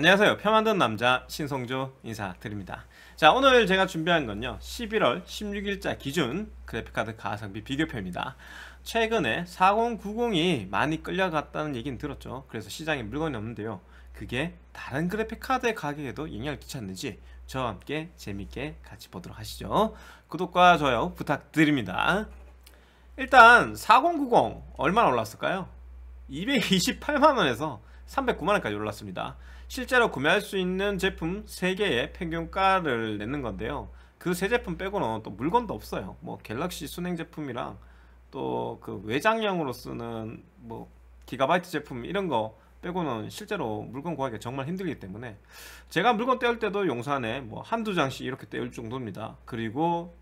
안녕하세요 표 만든 남자 신성조 인사드립니다 자 오늘 제가 준비한 건요 11월 16일자 기준 그래픽카드 가성비 비교표입니다 최근에 4090이 많이 끌려갔다는 얘기는 들었죠 그래서 시장에 물건이 없는데요 그게 다른 그래픽카드의 가격에도 영향을 끼쳤는지 저와 함께 재밌게 같이 보도록 하시죠 구독과 좋아요 부탁드립니다 일단 4090 얼마나 올랐을까요? 228만원에서 309만원까지 올랐습니다 실제로 구매할 수 있는 제품 3개의 평균가를 내는 건데요 그3 제품 빼고는 또 물건도 없어요 뭐 갤럭시 순행 제품이랑 또 그 외장형으로 쓰는 뭐 기가바이트 제품 이런 거 빼고는 실제로 물건 구하기가 정말 힘들기 때문에 제가 물건 떼올 때도 용산에 뭐 한두 장씩 이렇게 떼올 정도입니다 그리고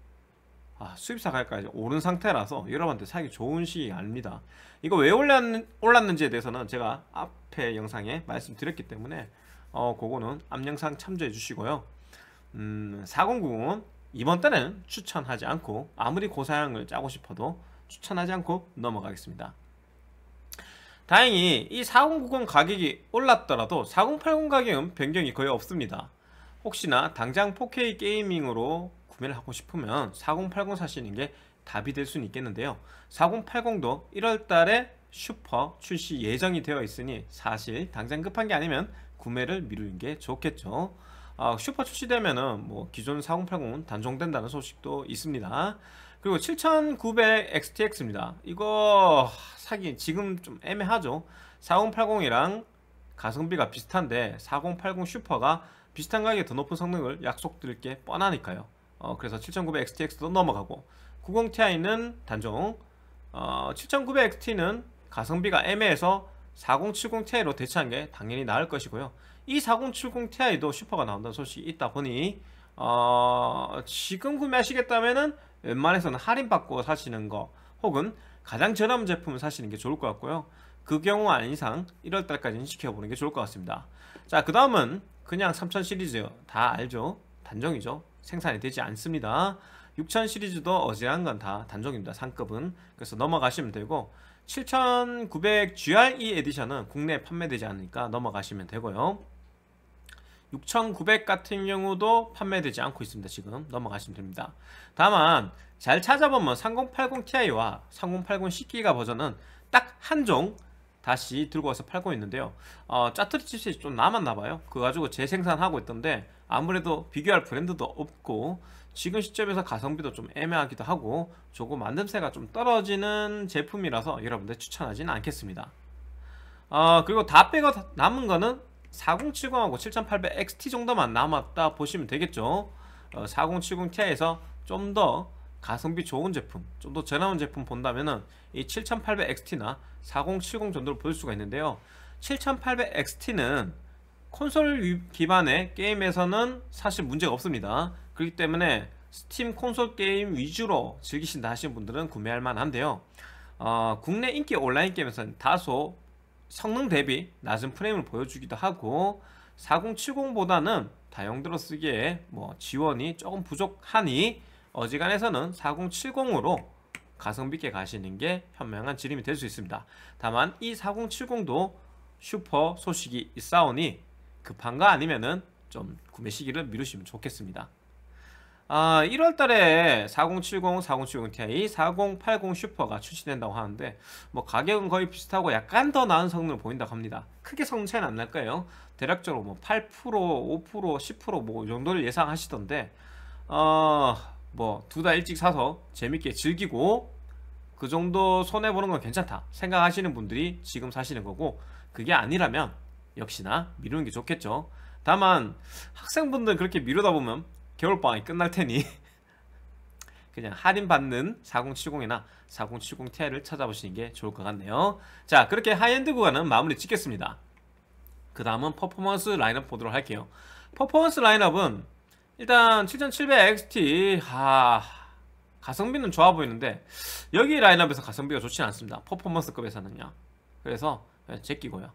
아, 수입사 가격까지 오른 상태라서 여러분한테 사기 좋은 시기 아닙니다. 이거 왜 올랐, 올랐는지에 대해서는 제가 앞에 영상에 말씀드렸기 때문에 어, 그거는 앞 영상 참조해 주시고요. 음, 4090은 이번 달에는 추천하지 않고 아무리 고사양을 짜고 싶어도 추천하지 않고 넘어가겠습니다. 다행히 이 4090 가격이 올랐더라도 4080 가격은 변경이 거의 없습니다. 혹시나 당장 4K 게이밍으로 구매를 하고 싶으면 4080 사시는 게 답이 될 수는 있겠는데요 4080도 1월달에 슈퍼 출시 예정이 되어 있으니 사실 당장 급한 게 아니면 구매를 미루는 게 좋겠죠 아, 슈퍼 출시되면은 뭐 기존 4080은 단종된다는 소식도 있습니다 그리고 7900 XTX입니다 이거 사기 지금 좀 애매하죠 4080이랑 가성비가 비슷한데 4080 슈퍼가 비슷한 가격에 더 높은 성능을 약속드릴 게 뻔하니까요 어, 그래서 7900 XTX도 넘어가고 90ti는 단종 어, 7900 XT는 가성비가 애매해서 4070ti로 대체한 게 당연히 나을 것이고요 이 4070ti도 슈퍼가 나온다는 소식이 있다 보니 어, 지금 구매하시겠다면 웬만해서는 할인받고 사시는 거 혹은 가장 저렴한 제품을 사시는 게 좋을 것 같고요 그 경우 아닌 이상 1월달까지는 지켜보는 게 좋을 것 같습니다 자 그 다음은 그냥 3000 시리즈 다 알죠 단종이죠 생산이 되지 않습니다. 6000 시리즈도 어지간한 건 다 단종입니다. 상급은. 그래서 넘어가시면 되고 7900 GRE 에디션은 국내에 판매되지 않으니까 넘어가시면 되고요. 6900 같은 경우도 판매되지 않고 있습니다. 지금 넘어가시면 됩니다. 다만 잘 찾아보면 3080 Ti와 3080 10기가 버전은 딱한종 다시 들고 와서 팔고 있는데요 어, 짜투리 칩셋이 좀 남았나봐요 그래 가지고 재생산하고 있던데 아무래도 비교할 브랜드도 없고 지금 시점에서 가성비도 좀 애매하기도 하고 조금 만듦새가 좀 떨어지는 제품이라서 여러분들 추천하지는 않겠습니다 어, 그리고 다 빼고 남은 거는 4070하고 7800 XT 정도만 남았다 보시면 되겠죠 어, 4070 Ti에서 좀더 가성비 좋은 제품, 좀더 재나온 제품 본다면은 이 7800XT나 4070 정도를 볼 수가 있는데요. 7800XT는 콘솔 기반의 게임에서는 사실 문제가 없습니다. 그렇기 때문에 스팀 콘솔 게임 위주로 즐기신다 하시는 분들은 구매할 만한데요. 어, 국내 인기 온라인 게임에서는 다소 성능 대비 낮은 프레임을 보여주기도 하고 4070보다는 다용도로 쓰기에 뭐 지원이 조금 부족하니 어지간해서는 4070으로 가성비 있게 가시는 게 현명한 지름이 될 수 있습니다. 다만 이 4070도 슈퍼 소식이 있사오니 급한 거 아니면은 좀 구매 시기를 미루시면 좋겠습니다. 아, 1월달에 4070, 4070ti, 4080 슈퍼가 출시된다고 하는데 뭐 가격은 거의 비슷하고 약간 더 나은 성능을 보인다고 합니다. 크게 성능 차이는 안날 거예요. 대략적으로 뭐 8%, 5%, 10%뭐 정도를 예상하시던데 어, 뭐두달 일찍 사서 재밌게 즐기고 그 정도 손해보는 건 괜찮다 생각하시는 분들이 지금 사시는 거고 그게 아니라면 역시나 미루는 게 좋겠죠 다만 학생분들 그렇게 미루다 보면 겨울방학이 끝날 테니 그냥 할인받는 4070이나 4070 Ti를 찾아보시는 게 좋을 것 같네요 자 그렇게 하이엔드 구간은 마무리 짓겠습니다 그 다음은 퍼포먼스 라인업 보도록 할게요 퍼포먼스 라인업은 일단 7700XT 아 가성비는 좋아 보이는데 여기 라인업에서 가성비가 좋진 않습니다 퍼포먼스급에서는요 그래서 예, 제끼고요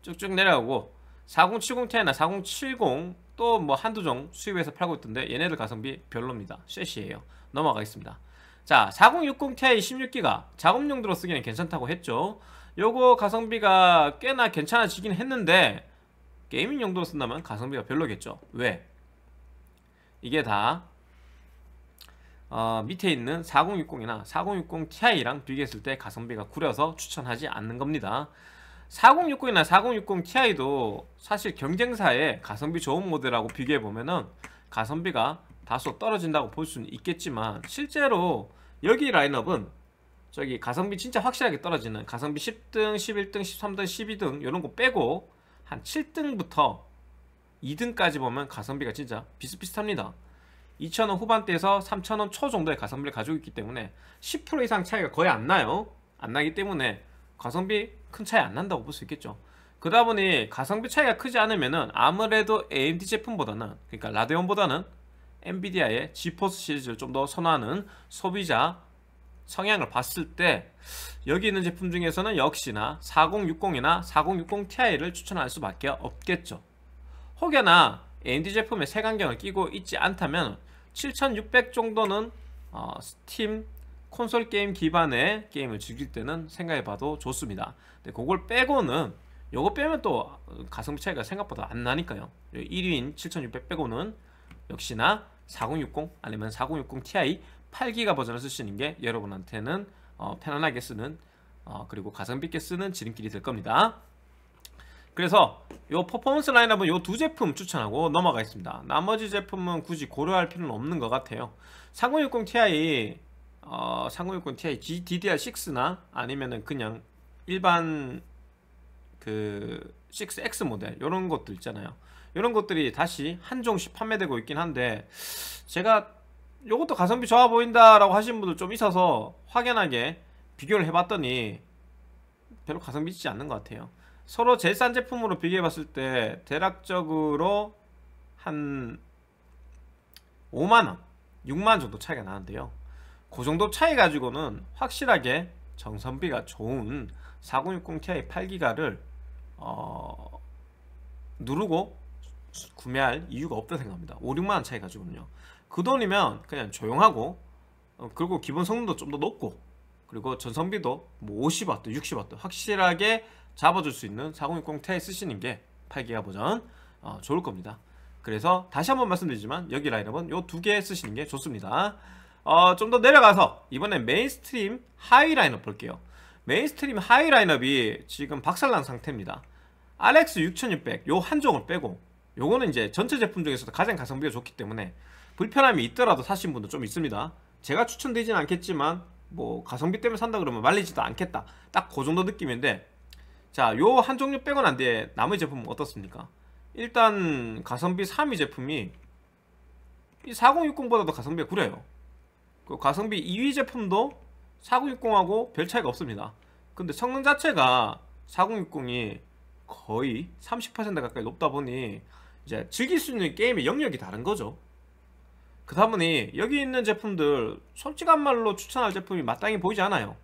쭉쭉 내려가고 4 0 7 0 t 나4070 또 뭐 한두 종 수입해서 팔고 있던데 얘네들 가성비 별로입니다 쉐시에요 넘어가겠습니다 자 4060Ti 16기가 작업용도로 쓰기는 괜찮다고 했죠 요거 가성비가 꽤나 괜찮아지긴 했는데 게이밍 용도로 쓴다면 가성비가 별로겠죠 왜? 이게 다 어, 밑에 있는 4060이나 4060 Ti랑 비교했을 때 가성비가 구려서 추천하지 않는 겁니다. 4060이나 4060 Ti도 사실 경쟁사의 가성비 좋은 모델하고 비교해보면은 가성비가 다소 떨어진다고 볼 수는 있겠지만 실제로 여기 라인업은 저기 가성비 진짜 확실하게 떨어지는 가성비 10등, 11등, 13등, 12등 이런 거 빼고 한 7등부터 2등까지 보면 가성비가 진짜 비슷비슷합니다 2,000원 후반대에서 3,000원 초 정도의 가성비를 가지고 있기 때문에 10% 이상 차이가 거의 안 나요 안 나기 때문에 가성비 큰 차이 안 난다고 볼 수 있겠죠 그러다 보니 가성비 차이가 크지 않으면은 아무래도 AMD 제품보다는 그러니까 라데온보다는 엔비디아의 지포스 시리즈를 좀 더 선호하는 소비자 성향을 봤을 때 여기 있는 제품 중에서는 역시나 4060이나 4060 Ti를 추천할 수밖에 없겠죠 혹여나 AMD 제품에 색안경을 끼고 있지 않다면 7600 정도는 어, 스팀 콘솔 게임 기반의 게임을 즐길 때는 생각해봐도 좋습니다 근데 그걸 빼고는 요거 빼면 또 가성비 차이가 생각보다 안 나니까요 1위인 7600 빼고는 역시나 4060 아니면 4060 Ti 8기가 버전을 쓰시는 게 여러분한테는 어, 편안하게 쓰는 어, 그리고 가성비 있게 쓰는 지름길이 될 겁니다 그래서 요 퍼포먼스 라인업은 요 두 제품 추천하고 넘어가겠습니다. 나머지 제품은 굳이 고려할 필요는 없는 것 같아요. 3060 Ti, 어, 3060 Ti DDR6나 아니면은 그냥 일반 그 6X 모델 이런 것들 있잖아요. 이런 것들이 다시 한정씩 판매되고 있긴 한데 제가 요것도 가성비 좋아 보인다라고 하시는 분들 좀 있어서 확연하게 비교를 해봤더니 별로 가성비 있지 않는 것 같아요. 서로 제일 싼 제품으로 비교해 봤을 때 대략적으로 한 5만원 6만원 정도 차이가 나는데요 그 정도 차이 가지고는 확실하게 정성비가 좋은 4060ti 8기가를 어... 누르고 구매할 이유가 없다 생각합니다 5, 6만원 차이 가지고는요 그 돈이면 그냥 조용하고 어, 그리고 기본 성능도 좀 더 높고 그리고 전성비도뭐 50W, 60W 확실하게 잡아줄 수 있는 4060 Ti 쓰시는 게 8기가 버전 어, 좋을 겁니다. 그래서 다시 한번 말씀드리지만 여기 라인업은 요 두 개 쓰시는 게 좋습니다. 어, 좀 더 내려가서 이번에 메인스트림 하이 라인업 볼게요. 메인스트림 하이 라인업이 지금 박살난 상태입니다. RX 6600 요한종을 빼고 요거는 이제 전체 제품 중에서도 가장 가성비가 좋기 때문에 불편함이 있더라도 사신 분도 좀 있습니다. 제가 추천되진 않겠지만 뭐 가성비 때문에 산다 그러면 말리지도 않겠다. 딱 그 정도 느낌인데 자, 요 한 종류 빼곤 안 돼. 남의 제품은 어떻습니까? 일단 가성비 3위 제품이 이 4060보다도 가성비가 구려요. 그 가성비 2위 제품도 4060하고 별 차이가 없습니다. 근데 성능 자체가 4060이 거의 30% 가까이 높다 보니 이제 즐길 수 있는 게임의 영역이 다른 거죠. 그다 음에 여기 있는 제품들 솔직한 말로 추천할 제품이 마땅히 보이지 않아요.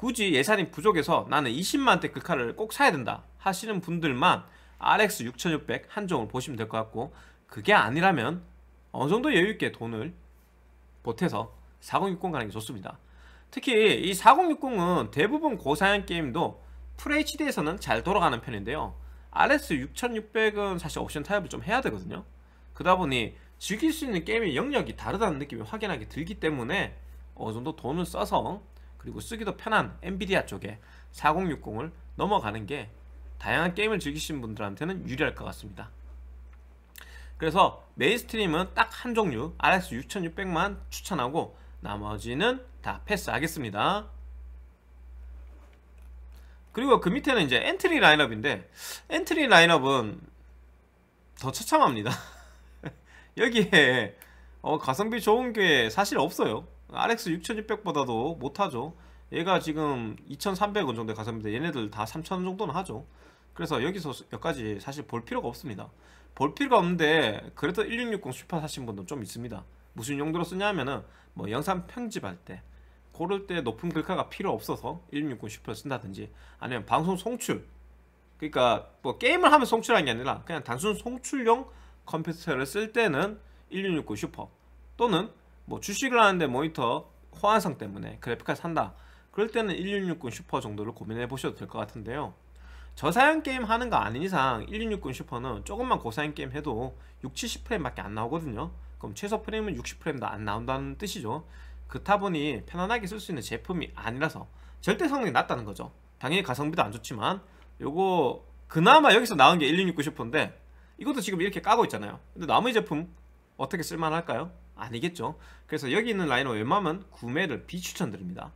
굳이 예산이 부족해서 나는 20만대 그칼를꼭 사야 된다 하시는 분들만 RX 6600 한정을 보시면 될 것 같고 그게 아니라면 어느 정도 여유있게 돈을 보태서 4060 가는 게 좋습니다 특히 이 4060은 대부분 고사양 게임도 FHD에서는 잘 돌아가는 편인데요 r x 6600은 사실 옵션 타협을 좀 해야 되거든요 그러다 보니 즐길 수 있는 게임의 영역이 다르다는 느낌이 확연하게 들기 때문에 어느 정도 돈을 써서 그리고 쓰기도 편한 엔비디아 쪽에 4060을 넘어가는 게 다양한 게임을 즐기시는 분들한테는 유리할 것 같습니다. 그래서 메인스트림은 딱 한 종류 r s 6600만 추천하고 나머지는 다 패스하겠습니다. 그리고 그 밑에는 이제 엔트리 라인업인데 엔트리 라인업은 더 처참합니다. 여기에 어, 가성비 좋은 게 사실 없어요. RX 6600보다도 못하죠 얘가 지금 2300원 정도에 가성비인데 얘네들 다 3000원 정도는 하죠 그래서 여기서 여기까지 사실 볼 필요가 없습니다 볼 필요가 없는데 그래도 1660 슈퍼 사신 분도 좀 있습니다 무슨 용도로 쓰냐면은 뭐 영상 편집할 때 고를 때 높은 글카가 필요 없어서 1660 슈퍼를 쓴다든지 아니면 방송 송출 그러니까 뭐 게임을 하면 송출하는 게 아니라 그냥 단순 송출용 컴퓨터를 쓸 때는 1660 슈퍼 또는 뭐 주식을 하는데 모니터 호환성 때문에 그래픽카드 산다 그럴 때는 1660 슈퍼 정도를 고민해 보셔도 될 것 같은데요 저사양 게임 하는 거 아닌 이상 1660 슈퍼는 조금만 고사양 게임 해도 6, 70프레임 밖에 안 나오거든요 그럼 최소 프레임은 60프레임도 안 나온다는 뜻이죠 그타다 보니 편안하게 쓸 수 있는 제품이 아니라서 절대 성능이 낮다는 거죠 당연히 가성비도 안 좋지만 요거 그나마 여기서 나온 게 1 6 6 9 슈퍼인데 이것도 지금 이렇게 까고 있잖아요 근데 나머지 제품 어떻게 쓸만할까요? 아니겠죠 그래서 여기 있는 라인은 웬만하면 구매를 비추천드립니다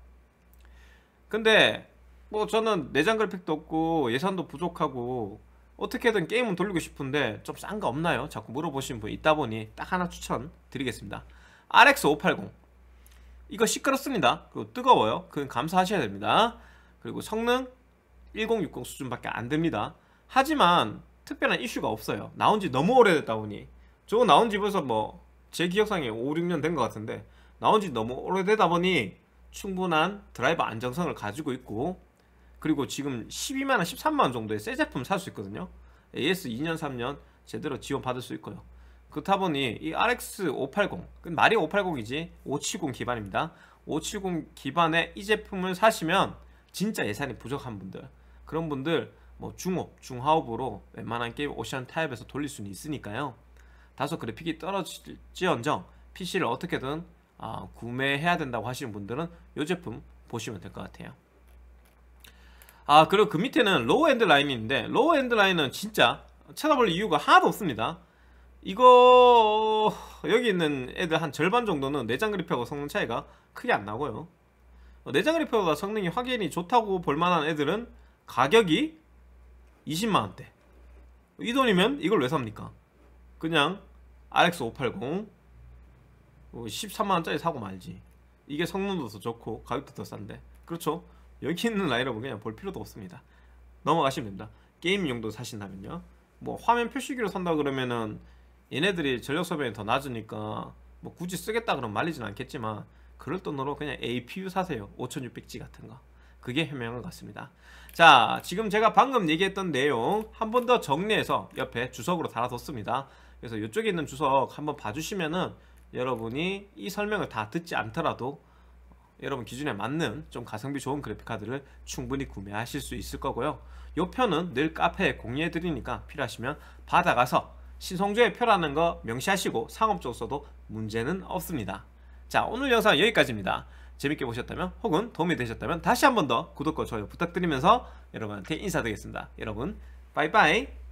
근데 뭐 저는 내장 그래픽도 없고 예산도 부족하고 어떻게든 게임은 돌리고 싶은데 좀 싼 거 없나요? 자꾸 물어보시는 분 있다 보니 딱 하나 추천드리겠습니다 RX 580 이거 시끄럽습니다 그리고 뜨거워요 그건 감사하셔야 됩니다 그리고 성능 1060 수준밖에 안 됩니다 하지만 특별한 이슈가 없어요 나온 지 너무 오래됐다 보니 저거 나온 집에서 뭐제 기억상에 5, 6년 된 것 같은데 나온 지 너무 오래되다 보니 충분한 드라이버 안정성을 가지고 있고 그리고 지금 12만원, 13만원 정도의 새 제품 살 수 있거든요 AS 2년, 3년 제대로 지원받을 수 있고요 그렇다 보니 이 RX 580, 말이 580이지 570 기반입니다 570 기반의 이 제품을 사시면 진짜 예산이 부족한 분들 그런 분들 뭐 중업, 중하업으로 웬만한 게임 오션 타입에서 돌릴 수는 있으니까요 다소 그래픽이 떨어질지언정 PC를 어떻게든 아, 구매해야 된다고 하시는 분들은 이 제품 보시면 될 것 같아요 아 그리고 그 밑에는 로우엔드 라인이 있는데 로우엔드 라인은 진짜 찾아볼 이유가 하나도 없습니다 이거 여기 있는 애들 한 절반 정도는 내장 그래픽하고 성능 차이가 크게 안 나고요 내장 그래픽보다 성능이 확연히 좋다고 볼만한 애들은 가격이 20만원대 이 돈이면 이걸 왜 삽니까? 그냥 RX580 13만원짜리 뭐 사고 말지 이게 성능도 더 좋고 가격도 더 싼데 그렇죠 여기 있는 라인업은 그냥 볼 필요도 없습니다 넘어가시면 됩니다 게임용도 사신다면요 뭐 화면 표시기로 산다 그러면은 얘네들이 전력 소비이 더 낮으니까 뭐 굳이 쓰겠다 그러면 말리진 않겠지만 그럴 돈으로 그냥 APU 사세요 5600G 같은 거 그게 현명한 것 같습니다. 자, 지금 제가 방금 얘기했던 내용 한 번 더 정리해서 옆에 주석으로 달아뒀습니다. 그래서 이쪽에 있는 주석 한번 봐주시면은 여러분이 이 설명을 다 듣지 않더라도 여러분 기준에 맞는 좀 가성비 좋은 그래픽카드를 충분히 구매하실 수 있을 거고요. 요 표는 늘 카페에 공유해드리니까 필요하시면 받아가서 신성조의 표라는 거 명시하시고 상업적으로도 써 문제는 없습니다. 자 오늘 영상 여기까지입니다. 재밌게 보셨다면 혹은 도움이 되셨다면 다시 한 번 더 구독과 좋아요 부탁드리면서 여러분한테 인사드리겠습니다. 여러분 바이바이